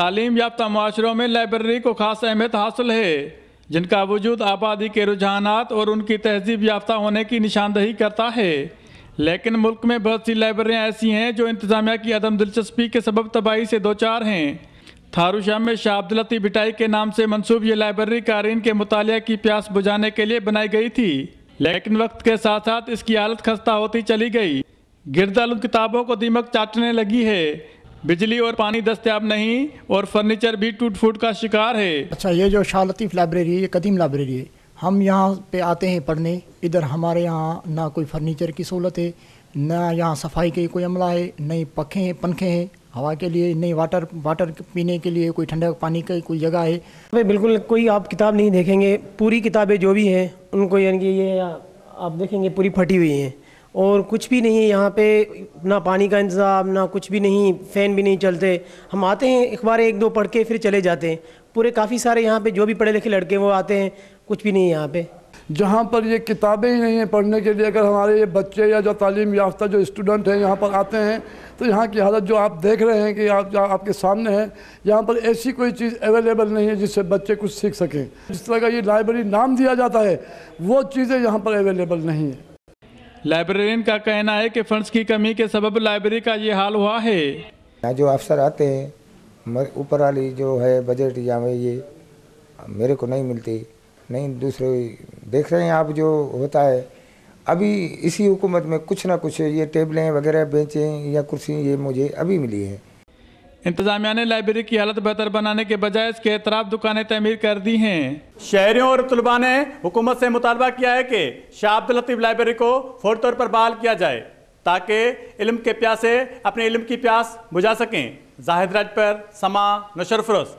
तालीम याफ्ता माशरों में लाइब्रेरी को खास अहमियत हासिल है जिनका वजूद आबादी के रुझानात और उनकी तहजीब याफ्ता होने की निशानदही करता है लेकिन मुल्क में बहुत सी लाइब्रेरियाँ ऐसी हैं जो इंतज़ामिया की अदम दिलचस्पी के सबब तबाही से दो चार हैं शाम में शाह अब्दुलती बिटाई के नाम से मनसूब ये लाइब्रेरी कारीन के मुताल की प्यास बुझाने के लिए बनाई गई थी लेकिन वक्त के साथ साथ इसकी हालत खस्ता होती चली गई गिरदालू किताबों को दीमक चाटने लगी है बिजली और पानी दस्तियाब नहीं और फर्नीचर भी टूट फूट का शिकार है अच्छा ये जो शाह लतीफ़ लाइब्रेरी है ये कदीम लाइब्रेरी है हम यहाँ पे आते हैं पढ़ने इधर हमारे यहाँ ना कोई फर्नीचर की सहूलत है ना यहाँ सफाई का कोई अमला है नई पखे हैं पंखे हैं हवा के लिए नई वाटर वाटर पीने के लिए कोई ठंडा पानी का कोई जगह है भाई बिल्कुल कोई आप किताब नहीं देखेंगे पूरी किताबें जो भी हैं उनको यानी कि ये आप देखेंगे पूरी फटी हुई हैं और कुछ भी नहीं है यहाँ पे ना पानी का इंतज़ाम ना कुछ भी नहीं फ़ैन भी नहीं चलते हम आते हैं अखबार एक दो पढ़ के फिर चले जाते हैं पूरे काफ़ी सारे यहाँ पे जो भी पढ़े लिखे लड़के वो आते हैं कुछ भी नहीं है यहाँ पे जहाँ पर ये किताबें ही नहीं हैं पढ़ने के लिए अगर हमारे ये बच्चे या जो तालीम याफ्ता जो स्टूडेंट हैं यहाँ पर आते हैं तो यहाँ की हालत जो आप देख रहे हैं कि आप आपके सामने है यहाँ पर ऐसी कोई चीज़ अवेलेबल नहीं है जिससे बच्चे कुछ सीख सकें जिस तरह का ये लाइब्रेरी नाम दिया जाता है वो चीज़ें यहाँ पर अवेलेबल नहीं है लाइब्रेरियन का कहना है कि फंड्स की कमी के सबब लाइब्रेरी का ये हाल हुआ है यहाँ जो अफसर आते हैं ऊपर वाली जो है बजट या ये मेरे को नहीं मिलती नहीं दूसरे देख रहे हैं आप जो होता है अभी इसी हुकूमत में कुछ ना कुछ ये टेबलें वगैरह बेचें या कुर्सी ये मुझे अभी मिली है इंतजामिया ने लाइब्रेरी की हालत बेहतर बनाने के बजाय इसके एतराब दुकानें तमीर कर दी हैं शहरियों और तलबा ने हुकूमत से मुतालबा किया है कि शाह अब्दुल लतीफ़ लाइब्रेरी को फौरी तौर पर बहाल किया जाए ताकि इलम के प्यासे अपने इलम की प्यास बुझा सकें जाहिद राज पर समा नशरफरस